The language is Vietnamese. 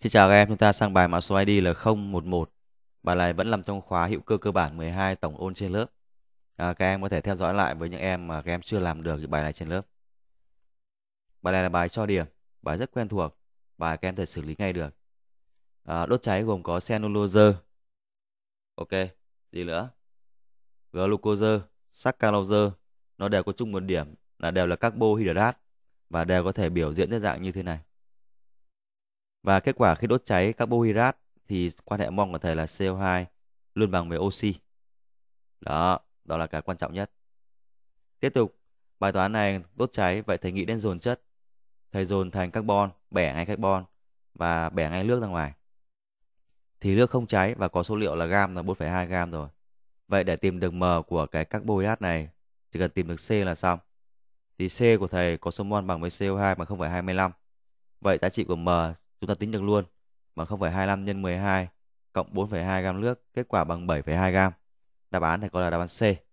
Xin chào các em, chúng ta sang bài mã số ID là 011. Bài này vẫn nằm trong khóa hữu cơ cơ bản 12 tổng ôn trên lớp. À, các em có thể theo dõi lại với những em mà các em chưa làm được bài này trên lớp. Bài này là bài cho điểm, bài rất quen thuộc, bài các em thể xử lý ngay được. À, đốt cháy gồm có cellulose, ok, gì nữa? Glucose, saccharose, nó đều có chung một điểm là đều là carbohydrate và đều có thể biểu diễn dưới dạng như thế này. Và kết quả khi đốt cháy carbohydrate thì quan hệ mong của thầy là CO2 luôn bằng với oxy. Đó, đó là cái quan trọng nhất. Tiếp tục, bài toán này đốt cháy, vậy thầy nghĩ đến dồn chất. Thầy dồn thành carbon, bẻ ngay carbon và bẻ ngay nước ra ngoài. Thì nước không cháy và có số liệu là gam là 4,2 gam rồi. Vậy để tìm được M của cái carbohydrate này, chỉ cần tìm được C là xong. Thì C của thầy có số mol bằng với CO2 bằng 0,25. Vậy giá trị của M chúng ta tính được luôn bằng 0,25 nhân 12 cộng 4,2 gam nước, kết quả bằng 7,2 gam. Đáp án thì có là đáp án C.